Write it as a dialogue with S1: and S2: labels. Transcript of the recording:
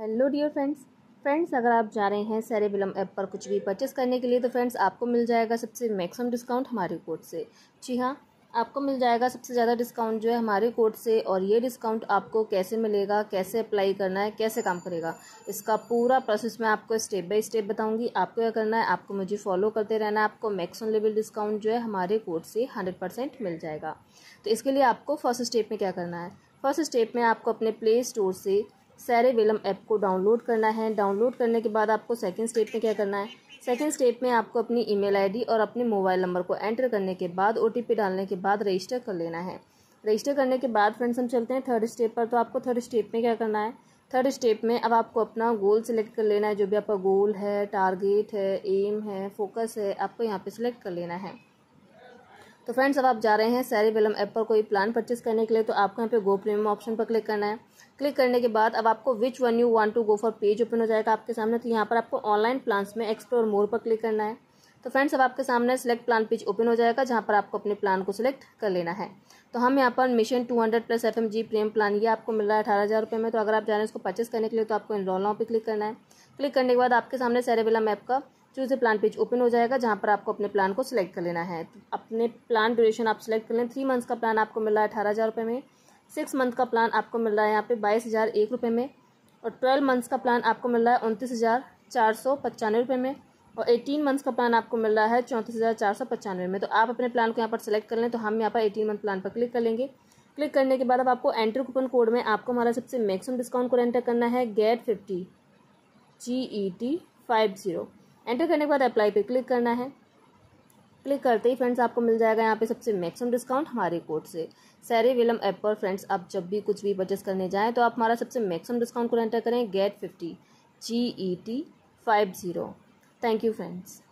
S1: hello dear friends friends अगर आप जा रहे हैं बिलम ऐप पर कुछ भी परचेस करने के लिए तो फ्रेंड्स आपको मिल जाएगा सबसे मैक्सिमम डिस्काउंट हमारे कोड से जी हाँ आपको मिल जाएगा सबसे ज़्यादा डिस्काउंट जो है हमारे कोड से और ये डिस्काउंट आपको कैसे मिलेगा कैसे अप्लाई करना है कैसे काम करेगा इसका पूरा प्रोसेस मैं आपको स्टेप बाय स्टेप बताऊंगी आपको क्या करना है आपको मुझे फॉलो करते रहना है आपको मैक्सिमम लेवल डिस्काउंट जो है हमारे कोड से हंड्रेड परसेंट मिल जाएगा तो इसके लिए आपको फर्स्ट स्टेप में क्या करना है फर्स्ट स्टेप में आपको अपने प्ले स्टोर से सैरे विलम ऐप को डाउनलोड करना है डाउनलोड करने के बाद आपको सेकेंड स्टेप में क्या करना है सेकेंड स्टेप में आपको अपनी ईमेल आईडी और अपने मोबाइल नंबर को एंटर करने के बाद ओ डालने के बाद रजिस्टर कर लेना है रजिस्टर करने के बाद फ्रेंड्स हम चलते हैं थर्ड स्टेप पर तो आपको थर्ड स्टेप में क्या करना है थर्ड स्टेप में अब आपको अपना गोल सिलेक्ट कर लेना है जो भी आपका गोल है टारगेट है एम है फोकस है आपको यहाँ पे सिलेक्ट कर लेना है तो फ्रेंड्स अब आप जा रहे हैं सैरीबेलम ऐप पर कोई प्लान परचेज करने के लिए तो आपको यहाँ पे गो प्रीमियम ऑप्शन पर क्लिक करना है क्लिक करने के बाद अब आपको which one you want to go for page open हो जाएगा आपके सामने तो यहाँ पर आपको ऑनलाइन प्लान्स में एक्सप्लोर मोर पर क्लिक करना है तो फ्रेंड्स अब आपके सामने सेलेक्ट प्लान पेज ओपन हो जाएगा जहाँ पर आपको अपने प्लान को सिलेक्ट कर लेना है तो हम यहाँ पर mission two hundred plus F M G premium plan ये आपको मिल रहा है अठारह हज़ार रुपये में तो अगर आप जा रहे हैं इसको परचेस करने के लिए तो आपको इनरोल नाव पर क्लिक करना है क्लिक करने के बाद आपके सामने सैरेबेला मैप का choose a plan page open हो जाएगा जहाँ पर आपको अपने प्लान को सिलेक्ट कर लेना है तो अपने प्लान ड्यूरेशन आप सिलेक्ट कर लें थ्री मंथ्स का प्लान आपको मिल रहा है अठारह हज़ार रुपये में सिक्स मंथ का प्लान आपको मिल रहा है यहाँ पे बाईस हज़ार एक रुपये में और ट्वेल्व मंथ्स का प्लान आपको मिल रहा है उनतीस हज़ार चार सौ पचानवे रुपये में और एटीन मंथ्स का प्लान आपको मिल रहा है चौंतीस हज़ार चार सौ पचानवे में तो आप अपने प्लान को यहाँ पर सेलेक्ट कर लें तो हम यहाँ पर एटीन मंथ प्लान पर क्लिक कर लेंगे क्लिक करने के बाद अब आपको एंटर कूपन कोड में आपको हमारा सबसे मैक्सिमम डिस्काउंट कोड एंटर करना है get fifty G E T five zero enter करने के बाद अप्लाई पे क्लिक करना है क्लिक करते ही फ्रेंड्स आपको मिल जाएगा यहाँ पे सबसे मैक्सिमम डिस्काउंट हमारे कोड से सैरी विलम ऐप पर फ्रेंड्स आप जब भी कुछ भी परचेस करने जाएँ तो आप हमारा सबसे मैक्सिमम डिस्काउंट को एंटर करें get fifty G E T five zero thank you friends